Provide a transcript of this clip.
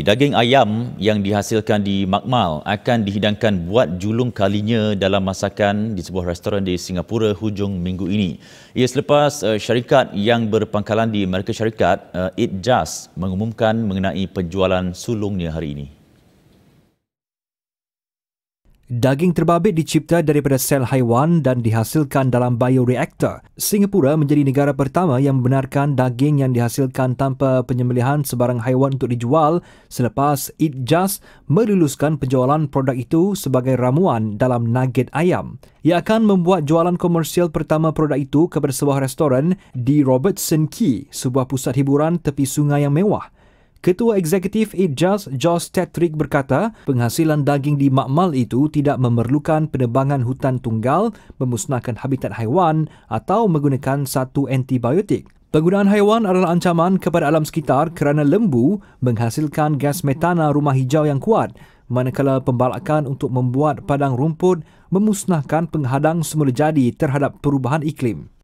Daging ayam yang dihasilkan di makmal akan dihidangkan buat julung kalinya dalam masakan di sebuah restoran di Singapura hujung minggu ini. Ia selepas eh, syarikat yang berpangkalan di Amerika Syarikat, It eh, Just, mengumumkan mengenai penjualan sulungnya hari ini. Daging terbabit dicipta daripada sel haiwan dan dihasilkan dalam bioreaktor. Singapura menjadi negara pertama yang membenarkan daging yang dihasilkan tanpa penyembelihan sebarang haiwan untuk dijual selepas It Just meluluskan penjualan produk itu sebagai ramuan dalam nugget ayam. Ia akan membuat jualan komersial pertama produk itu kepada sebuah restoran di Robertson Quay, sebuah pusat hiburan tepi sungai yang mewah. Ketua Eksekutif Adjust Josh Tetrick berkata, penghasilan daging di makmal itu tidak memerlukan penebangan hutan tunggal, memusnahkan habitat haiwan atau menggunakan satu antibiotik. Penggunaan haiwan adalah ancaman kepada alam sekitar kerana lembu menghasilkan gas metana rumah hijau yang kuat, manakala pembalakan untuk membuat padang rumput memusnahkan penghadang semula jadi terhadap perubahan iklim.